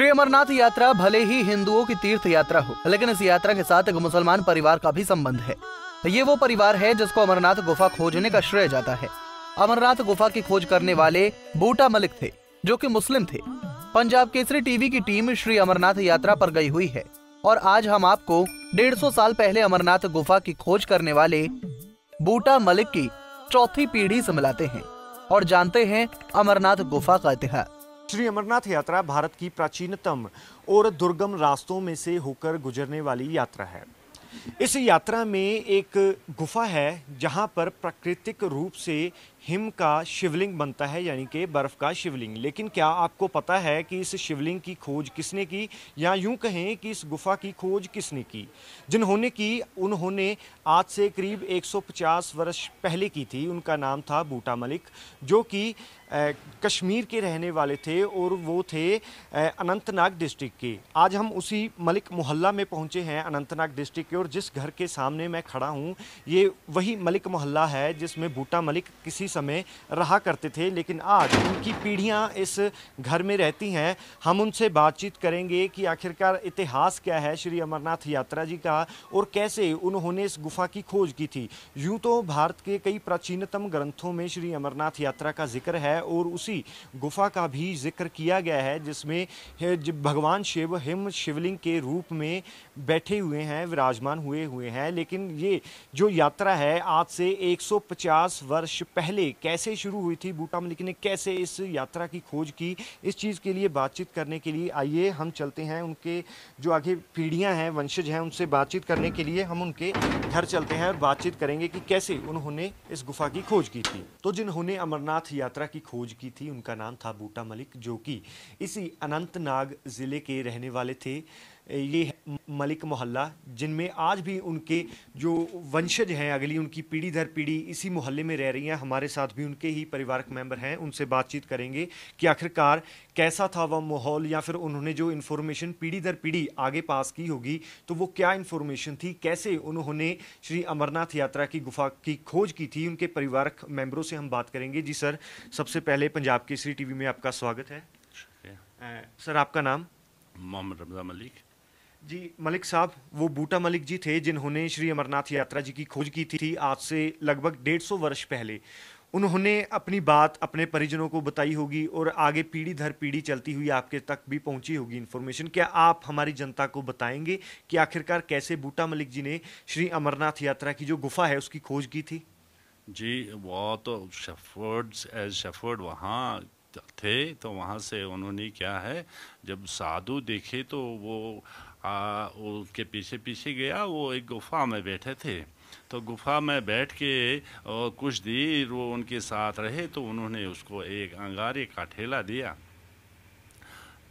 श्री अमरनाथ यात्रा भले ही हिंदुओं की तीर्थ यात्रा हो लेकिन इस यात्रा के साथ एक मुसलमान परिवार का भी संबंध है ये वो परिवार है जिसको अमरनाथ गुफा खोजने का श्रेय जाता है अमरनाथ गुफा की खोज करने वाले बूटा मलिक थे जो कि मुस्लिम थे पंजाब केसरी टीवी की टीम श्री अमरनाथ यात्रा पर गई हुई है और आज हम आपको डेढ़ साल पहले अमरनाथ गुफा की खोज करने वाले बूटा मलिक की चौथी पीढ़ी से मिलाते हैं और जानते हैं अमरनाथ गुफा का इतिहास श्री अमरनाथ यात्रा भारत की प्राचीनतम और दुर्गम रास्तों में से होकर गुजरने वाली यात्रा है इस यात्रा में एक गुफा है जहां पर प्राकृतिक रूप से हिम का शिवलिंग बनता है यानी कि बर्फ़ का शिवलिंग लेकिन क्या आपको पता है कि इस शिवलिंग की खोज किसने की या यूं कहें कि इस गुफा की खोज किसने की जिन्होंने की उन्होंने आज से करीब 150 वर्ष पहले की थी उनका नाम था बूटा मलिक जो कि कश्मीर के रहने वाले थे और वो थे अनंतनाग डिस्ट्रिक्ट के आज हम उसी मलिक मोहल्ला में पहुंचे हैं अनंतनाग डिस्ट्रिक्ट के और जिस घर के सामने मैं खड़ा हूँ ये वही मलिक मोहल्ला है जिसमें बूटा मलिक किसी समय रहा करते थे लेकिन आज उनकी पीढ़ियाँ इस घर में रहती हैं हम उनसे बातचीत करेंगे कि आखिरकार इतिहास क्या है श्री अमरनाथ यात्रा जी का और कैसे उन्होंने इस गुफा की खोज की थी यूँ तो भारत के कई प्राचीनतम ग्रंथों में श्री अमरनाथ यात्रा का जिक्र है और उसी गुफा का भी जिक्र किया गया है जिसमें भगवान शिव हिम शिवलिंग के रूप में बैठे हुए हैं विराजमान हुए हुए हैं लेकिन ये जो यात्रा है आज से 150 वर्ष पहले पहले कैसे शुरू हुई थी बूटा मलिक ने कैसे इस यात्रा की खोज की इस चीज़ के लिए बातचीत करने के लिए आइए हम चलते हैं उनके जो आगे पीढ़ियाँ हैं वंशज हैं उनसे बातचीत करने के लिए हम उनके घर चलते हैं और बातचीत करेंगे कि कैसे उन्होंने इस गुफा की खोज की थी तो जिन्होंने अमरनाथ यात्रा की खोज की थी उनका नाम था बूटा मलिक जो कि इसी अनंतनाग ज़िले के रहने वाले थे ये मलिक मोहल्ला जिनमें आज भी उनके जो वंशज हैं अगली उनकी पीढ़ी दर पीढ़ी इसी मोहल्ले में रह रही हैं हमारे साथ भी उनके ही परिवारक मेंबर हैं उनसे बातचीत करेंगे कि आखिरकार कैसा था वह माहौल या फिर उन्होंने जो इन्फॉर्मेशन पीढ़ी दर पीढ़ी आगे पास की होगी तो वो क्या इन्फॉर्मेशन थी कैसे उन्होंने श्री अमरनाथ यात्रा की गुफा की खोज की थी उनके परिवारक मेम्बरों से हम बात करेंगे जी सर सबसे पहले पंजाब केसरी टी में आपका स्वागत है सर आपका नाम मोहम्मद रमजान मलिक जी मलिक साहब वो बूटा मलिक जी थे जिन्होंने श्री अमरनाथ यात्रा जी की खोज की थी आज से लगभग डेढ़ सौ वर्ष पहले उन्होंने अपनी बात अपने परिजनों को बताई होगी और आगे पीढ़ी दर पीढ़ी चलती हुई आपके तक भी पहुंची होगी इन्फॉर्मेशन क्या आप हमारी जनता को बताएंगे कि आखिरकार कैसे बूटा मलिक जी ने श्री अमरनाथ यात्रा की जो गुफा है उसकी खोज की थी जी वो तो शफर्ड्स एज शफर्ड वहाँ थे तो वहाँ से उन्होंने क्या है जब साधु देखे तो वो आ, उसके पीछे पीछे गया वो एक गुफा में बैठे थे तो गुफा में बैठ के और कुछ देर वो उनके साथ रहे तो उन्होंने उसको एक अंगारे का ठेला दिया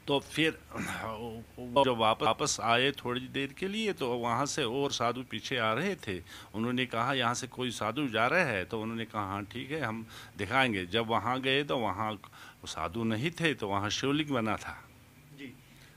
तो फिर जब वापस वापस आए थोड़ी देर के लिए तो वहाँ से और साधु पीछे आ रहे थे उन्होंने कहा यहाँ से कोई साधु जा रहा है तो उन्होंने कहा हाँ ठीक है हम दिखाएंगे जब वहाँ गए तो वहाँ साधु नहीं थे तो वहाँ शिवलिंग बना था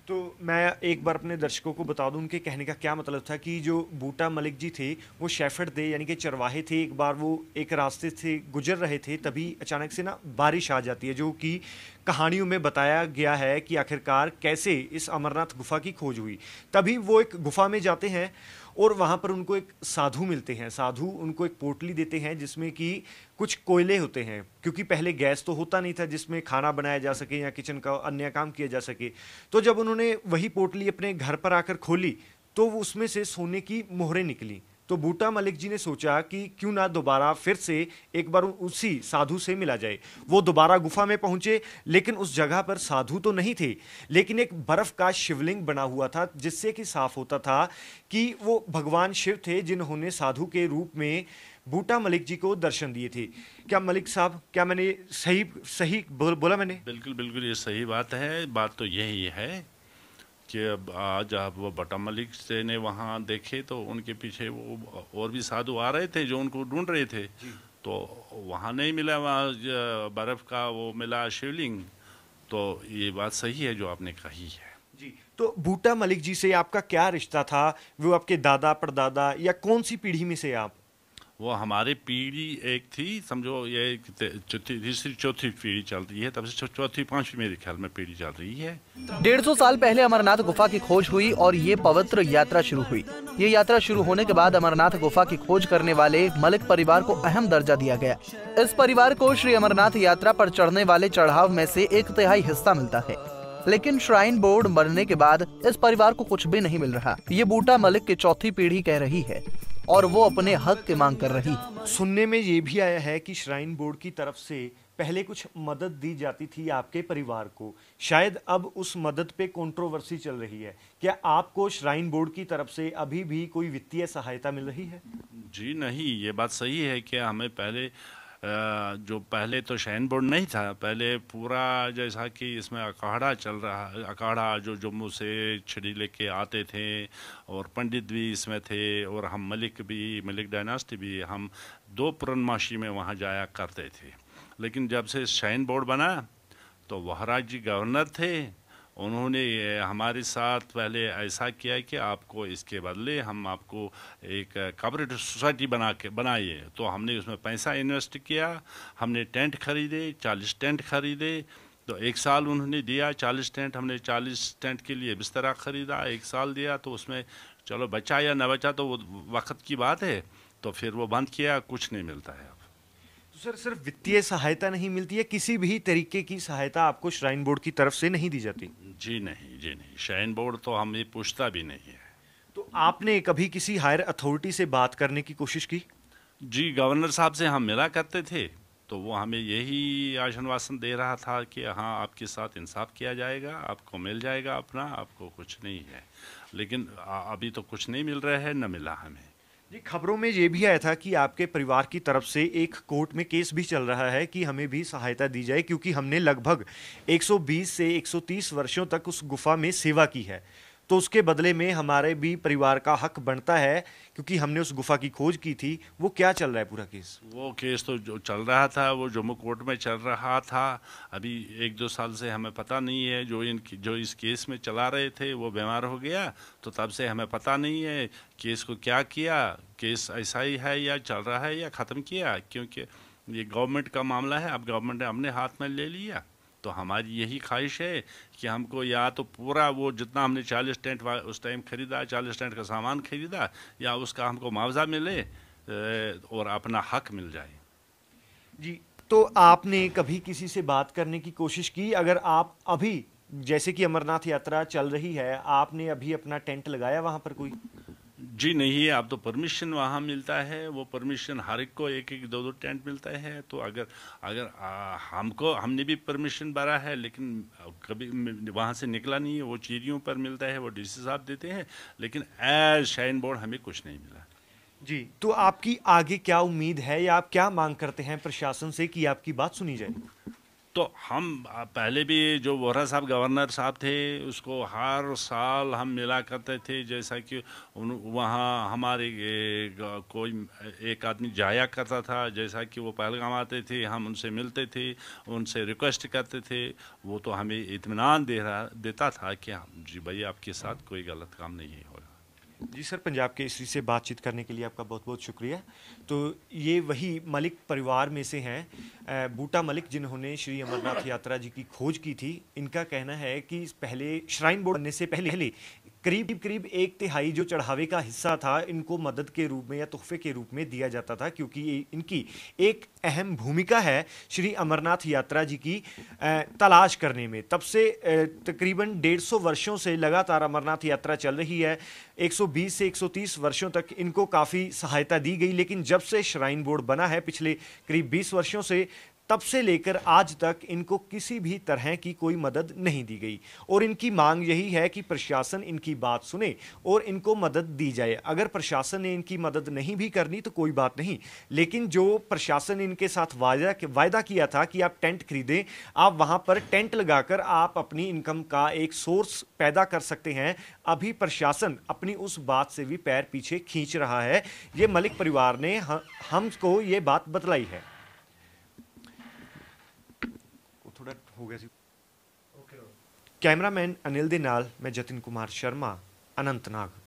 तो मैं एक बार अपने दर्शकों को बता दूं उनके कहने का क्या मतलब था कि जो बूटा मलिक जी थे वो शेफर्ड थे यानी कि चरवाहे थे एक बार वो एक रास्ते से गुजर रहे थे तभी अचानक से ना बारिश आ जाती है जो कि कहानियों में बताया गया है कि आखिरकार कैसे इस अमरनाथ गुफा की खोज हुई तभी वो एक गुफा में जाते हैं और वहाँ पर उनको एक साधु मिलते हैं साधु उनको एक पोटली देते हैं जिसमें कि कुछ कोयले होते हैं क्योंकि पहले गैस तो होता नहीं था जिसमें खाना बनाया जा सके या किचन का अन्य काम किया जा सके तो जब उन्होंने वही पोटली अपने घर पर आकर खोली तो उसमें से सोने की मोहरें निकली तो बूटा मलिक जी ने सोचा कि क्यों ना दोबारा फिर से एक बार उसी साधु से मिला जाए वो दोबारा गुफा में पहुंचे लेकिन उस जगह पर साधु तो नहीं थे लेकिन एक बर्फ़ का शिवलिंग बना हुआ था जिससे कि साफ होता था कि वो भगवान शिव थे जिन्होंने साधु के रूप में बूटा मलिक जी को दर्शन दिए थे क्या मलिक साहब क्या मैंने सही सही बोला मैंने बिल्कुल बिल्कुल ये सही बात है बात तो यही है आप वो बटा मलिक से ने वहाँ देखे तो उनके पीछे वो और भी साधु आ रहे थे जो उनको ढूंढ रहे थे तो वहाँ नहीं मिला वहाँ बर्फ़ का वो मिला शिवलिंग तो ये बात सही है जो आपने कही है जी तो बूटा मलिक जी से आपका क्या रिश्ता था वो आपके दादा परदादा या कौन सी पीढ़ी में से आप वो हमारी पीढ़ी एक थी समझो ये तीसरी चौथी पीढ़ी चल रही है तब से चौथी पांचवी मेरे ख्याल में पीढ़ी चल रही है डेढ़ सौ साल पहले अमरनाथ गुफा की खोज हुई और ये पवित्र यात्रा शुरू हुई ये यात्रा शुरू होने के बाद अमरनाथ गुफा की खोज करने वाले मलिक परिवार को अहम दर्जा दिया गया इस परिवार को श्री अमरनाथ यात्रा पर चढ़ने वाले चढ़ाव में से एक तिहाई हिस्सा मिलता है लेकिन श्राइन बोर्ड मरने के बाद इस परिवार को कुछ भी नहीं मिल रहा ये बूटा मलिक की चौथी पीढ़ी कह रही है और वो अपने हक की मांग कर रही सुनने में ये भी आया है कि श्राइन बोर्ड की तरफ से पहले कुछ मदद दी जाती थी आपके परिवार को शायद अब उस मदद पे कंट्रोवर्सी चल रही है क्या आपको श्राइन बोर्ड की तरफ से अभी भी कोई वित्तीय सहायता मिल रही है जी नहीं ये बात सही है कि हमें पहले जो पहले तो शहन बोर्ड नहीं था पहले पूरा जैसा कि इसमें अखाड़ा चल रहा अखाड़ा जो जम्मू से छिड़ी लेके आते थे और पंडित भी इसमें थे और हम मलिक भी मलिक डायनास्टी भी हम दो पूर्णमाशी में वहाँ जाया करते थे लेकिन जब से शहन बोर्ड बना तो वहराज जी गवर्नर थे उन्होंने हमारे साथ पहले ऐसा किया कि आपको इसके बदले हम आपको एक कॉपरेटिव सोसाइटी बना के बनाइए तो हमने उसमें पैसा इन्वेस्ट किया हमने टेंट खरीदे चालीस टेंट खरीदे तो एक साल उन्होंने दिया चालीस टेंट हमने चालीस टेंट के लिए बिस्तरा ख़रीदा एक साल दिया तो उसमें चलो बचा या ना बचा तो वो वक्त की बात है तो फिर वो बंद किया कुछ नहीं मिलता है सर सिर्फ वित्तीय सहायता नहीं मिलती है किसी भी तरीके की सहायता आपको श्राइन बोर्ड की तरफ से नहीं दी जाती जी नहीं जी नहीं श्राइन बोर्ड तो हम ये पूछता भी नहीं है तो आपने कभी किसी हायर अथॉरिटी से बात करने की कोशिश की जी गवर्नर साहब से हम मिला करते थे तो वो हमें यही आश्वासन दे रहा था कि हाँ आपके साथ इंसाफ किया जाएगा आपको मिल जाएगा अपना आपको कुछ नहीं है लेकिन अभी तो कुछ नहीं मिल रहा है न मिला हमें जी खबरों में ये भी आया था कि आपके परिवार की तरफ से एक कोर्ट में केस भी चल रहा है कि हमें भी सहायता दी जाए क्योंकि हमने लगभग 120 से 130 वर्षों तक उस गुफा में सेवा की है तो उसके बदले में हमारे भी परिवार का हक बनता है क्योंकि हमने उस गुफा की खोज की थी वो क्या चल रहा है पूरा केस वो केस तो जो चल रहा था वो जम्मू कोर्ट में चल रहा था अभी एक दो साल से हमें पता नहीं है जो इन जो इस केस में चला रहे थे वो बीमार हो गया तो तब से हमें पता नहीं है केस को क्या किया केस ऐसा ही है या चल रहा है या ख़त्म किया क्योंकि ये गवर्नमेंट का मामला है अब गवर्नमेंट ने अपने हाथ में ले लिया तो हमारी यही ख्वाहिश है कि हमको या तो पूरा वो जितना हमने चालीस टेंट उस टाइम ख़रीदा चालीस टेंट का सामान ख़रीदा या उसका हमको मुआवजा मिले और अपना हक मिल जाए जी तो आपने कभी किसी से बात करने की कोशिश की अगर आप अभी जैसे कि अमरनाथ यात्रा चल रही है आपने अभी अपना टेंट लगाया वहाँ पर कोई जी नहीं आप तो परमिशन वहाँ मिलता है वो परमिशन हर एक को एक एक दो दो टेंट मिलता है तो अगर अगर हमको हमने भी परमिशन भरा है लेकिन कभी वहाँ से निकला नहीं है वो चीरियों पर मिलता है वो डी साहब देते हैं लेकिन एज शाइन बोर्ड हमें कुछ नहीं मिला जी तो आपकी आगे क्या उम्मीद है या आप क्या मांग करते हैं प्रशासन से कि आपकी बात सुनी जाए तो हम पहले भी जो वोहरा साहब गवर्नर साहब थे उसको हर साल हम मिला करते थे जैसा कि उन वहाँ हमारे कोई एक आदमी जाया करता था जैसा कि वो पहलगाम आते थे हम उनसे मिलते थे उनसे रिक्वेस्ट करते थे वो तो हमें इतमान दे रहा देता था कि हम जी भाई आपके साथ कोई गलत काम नहीं होगा जी सर पंजाब के इसी से बातचीत करने के लिए आपका बहुत बहुत शुक्रिया तो ये वही मलिक परिवार में से हैं बूटा मलिक जिन्होंने श्री अमरनाथ यात्रा जी की खोज की थी इनका कहना है कि पहले श्राइन बोर्ड बनने से पहले करीब करीब एक तिहाई जो चढ़ावे का हिस्सा था इनको मदद के रूप में या तोहफे के रूप में दिया जाता था क्योंकि इनकी एक अहम भूमिका है श्री अमरनाथ यात्रा जी की तलाश करने में तब से तकरीबन डेढ़ सौ वर्षों से लगातार अमरनाथ यात्रा चल रही है 120 से 130 वर्षों तक इनको काफ़ी सहायता दी गई लेकिन जब से श्राइन बोर्ड बना है पिछले करीब 20 वर्षों से तब से लेकर आज तक इनको किसी भी तरह की कोई मदद नहीं दी गई और इनकी मांग यही है कि प्रशासन इनकी बात सुने और इनको मदद दी जाए अगर प्रशासन ने इनकी मदद नहीं भी करनी तो कोई बात नहीं लेकिन जो प्रशासन ने इनके साथ वायदा वायदा किया था कि आप टेंट खरीदें आप वहाँ पर टेंट लगाकर आप अपनी इनकम का एक सोर्स पैदा कर सकते हैं अभी प्रशासन अपनी उस बात से भी पैर पीछे खींच रहा है ये मलिक परिवार ने हमको ये बात बतलाई है ਹੋ ਗਿਆ ਸੀ ਓਕੇ ਕੈਮਰਾਮੈਨ ਅਨਿਲ ਦੇ ਨਾਲ ਮੈਂ ਜਤਿਨ ਕੁਮਾਰ ਸ਼ਰਮਾ ਅਨੰਤਨਾਗ